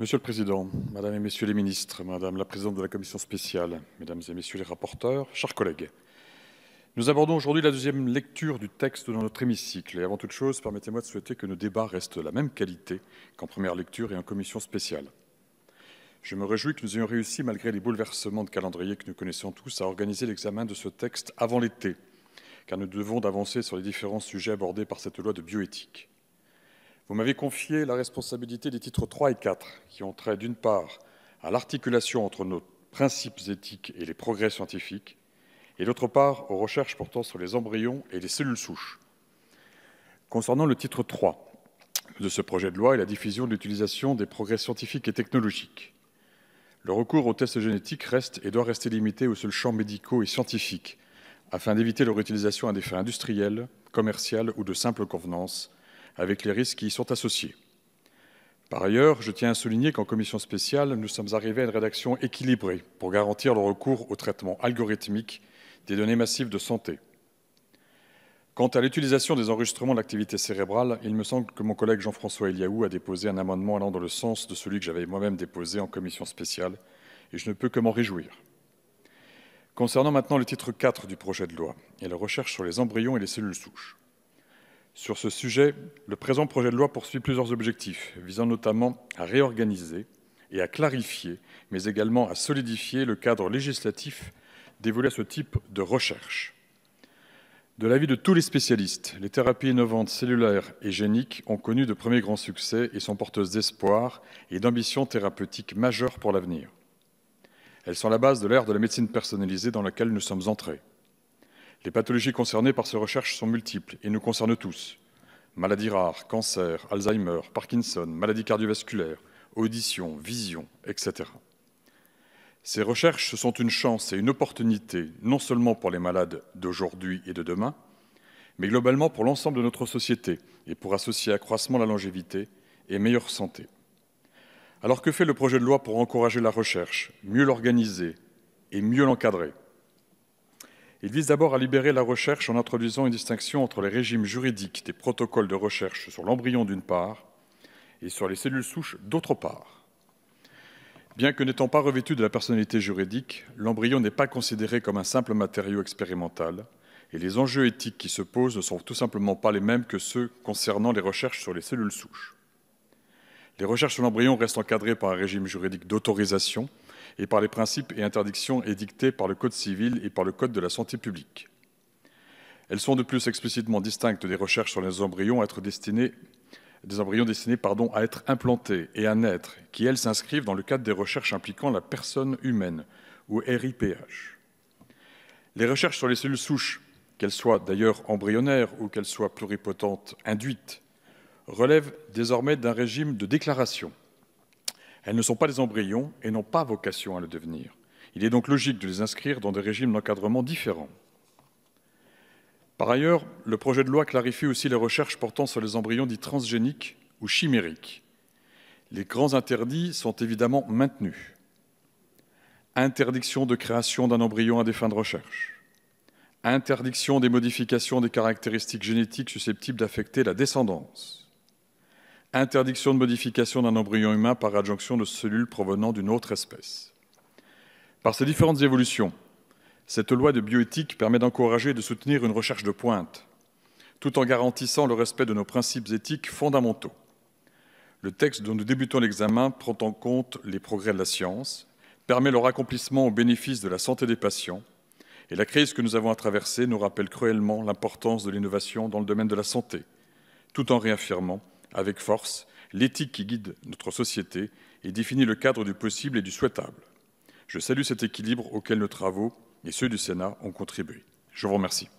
Monsieur le Président, Madame et Messieurs les ministres, Madame la Présidente de la Commission spéciale, Mesdames et Messieurs les rapporteurs, chers collègues, nous abordons aujourd'hui la deuxième lecture du texte dans notre hémicycle. Et avant toute chose, permettez-moi de souhaiter que nos débats restent de la même qualité qu'en première lecture et en commission spéciale. Je me réjouis que nous ayons réussi, malgré les bouleversements de calendrier que nous connaissons tous, à organiser l'examen de ce texte avant l'été, car nous devons avancer sur les différents sujets abordés par cette loi de bioéthique vous m'avez confié la responsabilité des titres 3 et 4, qui ont trait d'une part à l'articulation entre nos principes éthiques et les progrès scientifiques, et d'autre part aux recherches portant sur les embryons et les cellules souches. Concernant le titre 3 de ce projet de loi et la diffusion de l'utilisation des progrès scientifiques et technologiques. Le recours aux tests génétiques reste et doit rester limité aux seuls champs médicaux et scientifiques, afin d'éviter leur utilisation à des fins industrielles, commerciales ou de simple convenance, avec les risques qui y sont associés. Par ailleurs, je tiens à souligner qu'en commission spéciale, nous sommes arrivés à une rédaction équilibrée pour garantir le recours au traitement algorithmique des données massives de santé. Quant à l'utilisation des enregistrements d'activité cérébrale, il me semble que mon collègue Jean-François Eliaou a déposé un amendement allant dans le sens de celui que j'avais moi-même déposé en commission spéciale, et je ne peux que m'en réjouir. Concernant maintenant le titre 4 du projet de loi et la recherche sur les embryons et les cellules souches. Sur ce sujet, le présent projet de loi poursuit plusieurs objectifs, visant notamment à réorganiser et à clarifier, mais également à solidifier le cadre législatif dévolu à ce type de recherche. De l'avis de tous les spécialistes, les thérapies innovantes cellulaires et géniques ont connu de premiers grands succès et sont porteuses d'espoir et d'ambitions thérapeutiques majeures pour l'avenir. Elles sont la base de l'ère de la médecine personnalisée dans laquelle nous sommes entrés. Les pathologies concernées par ces recherches sont multiples et nous concernent tous. Maladies rares, cancer, Alzheimer, Parkinson, maladies cardiovasculaires, audition, vision, etc. Ces recherches sont une chance et une opportunité, non seulement pour les malades d'aujourd'hui et de demain, mais globalement pour l'ensemble de notre société et pour associer accroissement la longévité et meilleure santé. Alors que fait le projet de loi pour encourager la recherche, mieux l'organiser et mieux l'encadrer il vise d'abord à libérer la recherche en introduisant une distinction entre les régimes juridiques des protocoles de recherche sur l'embryon d'une part et sur les cellules souches d'autre part. Bien que n'étant pas revêtu de la personnalité juridique, l'embryon n'est pas considéré comme un simple matériau expérimental et les enjeux éthiques qui se posent ne sont tout simplement pas les mêmes que ceux concernant les recherches sur les cellules souches. Les recherches sur l'embryon restent encadrées par un régime juridique d'autorisation et par les principes et interdictions édictés par le Code civil et par le Code de la santé publique. Elles sont de plus explicitement distinctes des recherches sur les embryons à être destinés des embryons destinés pardon, à être implantés et à naître, qui, elles, s'inscrivent dans le cadre des recherches impliquant la personne humaine, ou RIPH. Les recherches sur les cellules souches, qu'elles soient d'ailleurs embryonnaires ou qu'elles soient pluripotentes induites, relèvent désormais d'un régime de déclaration elles ne sont pas des embryons et n'ont pas vocation à le devenir. Il est donc logique de les inscrire dans des régimes d'encadrement différents. Par ailleurs, le projet de loi clarifie aussi les recherches portant sur les embryons dits transgéniques ou chimériques. Les grands interdits sont évidemment maintenus. Interdiction de création d'un embryon à des fins de recherche. Interdiction des modifications des caractéristiques génétiques susceptibles d'affecter la descendance interdiction de modification d'un embryon humain par adjonction de cellules provenant d'une autre espèce. Par ces différentes évolutions, cette loi de bioéthique permet d'encourager et de soutenir une recherche de pointe, tout en garantissant le respect de nos principes éthiques fondamentaux. Le texte dont nous débutons l'examen prend en compte les progrès de la science, permet leur accomplissement au bénéfice de la santé des patients, et la crise que nous avons à traverser nous rappelle cruellement l'importance de l'innovation dans le domaine de la santé, tout en réaffirmant avec force l'éthique qui guide notre société et définit le cadre du possible et du souhaitable. Je salue cet équilibre auquel nos travaux et ceux du Sénat ont contribué. Je vous remercie.